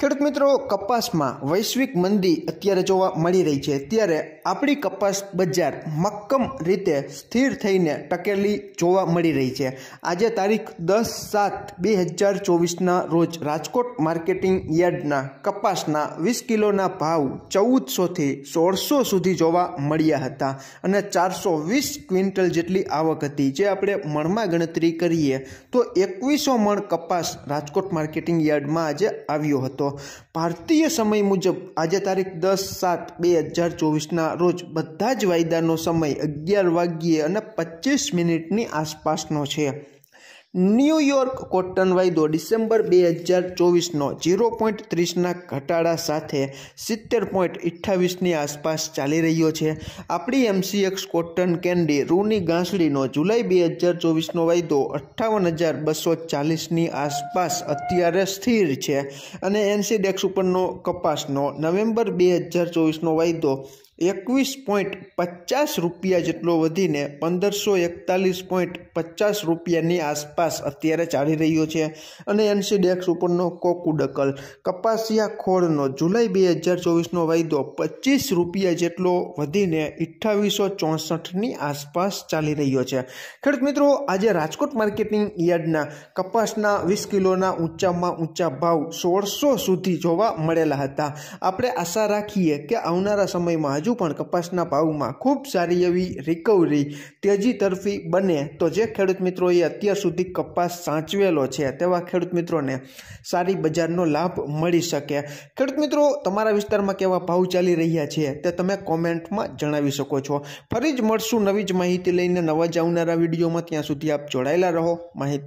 ખેડૂત મિત્રો કપાસમાં વૈશ્વિક મંદી અત્યારે જોવા મળી રહી છે ત્યારે આપણી કપાસ બજાર મક્કમ રીતે સ્થિર થઈને ટકેલી જોવા મળી રહી છે આજે તારીખ દસ સાત બે હજાર ચોવીસના રોજ રાજકોટ માર્કેટિંગ યાર્ડના કપાસના વીસ કિલોના ભાવ ચૌદસોથી સોળસો સુધી જોવા મળ્યા હતા અને ચારસો વીસ ક્વિન્ટલ જેટલી આવક હતી જે આપણે મણમાં ગણતરી કરીએ તો એકવીસો મણ કપાસ રાજકોટ માર્કેટિંગ યાર્ડમાં આજે આવ્યો હતો ભારતીય સમય મુજબ આજે તારીખ દસ સાત બે હજાર ચોવીસના રોજ બધા જ વાયદાનો સમય અગિયાર વાગ્યે અને પચીસ મિનિટની આસપાસનો છે ન્યૂયોર્ક કોટન વાયદો ડિસેમ્બર બે હજાર ચોવીસનો ઝીરો પોઈન્ટ ત્રીસના ઘટાડા સાથે સિત્તેર પોઈન્ટ અઠ્ઠાવીસની આસપાસ ચાલી રહ્યો છે આપણી એમસીએક્સ કોટન કેન્ડી રૂની ગાંસડીનો જુલાઈ બે હજાર ચોવીસનો વાયદો અઠ્ઠાવન હજાર બસો ચાલીસની આસપાસ અત્યારે સ્થિર છે અને એનસીડેક્સ ઉપરનો કપાસનો નવેમ્બર બે હજાર ચોવીસનો વાયદો એકવીસ પોઈન્ટ પચાસ રૂપિયા જેટલો વધીને પંદરસો એકતાલીસ પોઈન્ટ પચાસ રૂપિયાની આસપાસ અત્યારે ચાલી રહ્યો છે અને એનસી ડેક્સ ઉપરનો કોકુડકલ કપાસિયા ખોળનો જુલાઈ બે હજાર ચોવીસનો વાયદો પચીસ રૂપિયા જેટલો વધીને અઠ્ઠાવીસો ચોસઠની આસપાસ ચાલી રહ્યો છે ખેડૂત મિત્રો આજે રાજકોટ માર્કેટિંગ યાર્ડના કપાસના વીસ કિલોના ઊંચામાં ઊંચા ભાવ સોળસો સુધી જોવા મળેલા હતા આપણે આશા રાખીએ કે આવનારા સમયમાં હજુ હજુ પણ કપાસના ભાવમાં ખૂબ સારી એવી રિકવરી તેજી તરફી બને તો જે ખેડૂત મિત્રોએ અત્યાર સુધી કપાસ સાચવેલો છે તેવા ખેડૂત મિત્રોને સારી બજારનો લાભ મળી શકે ખેડૂત મિત્રો તમારા વિસ્તારમાં કેવા ભાવ ચાલી રહ્યા છે તે તમે કોમેન્ટમાં જણાવી શકો છો ફરી જ મળશું નવી જ માહિતી લઈને નવા જ આવનારા વિડીયોમાં ત્યાં સુધી આપ જોડાયેલા રહો માહિતી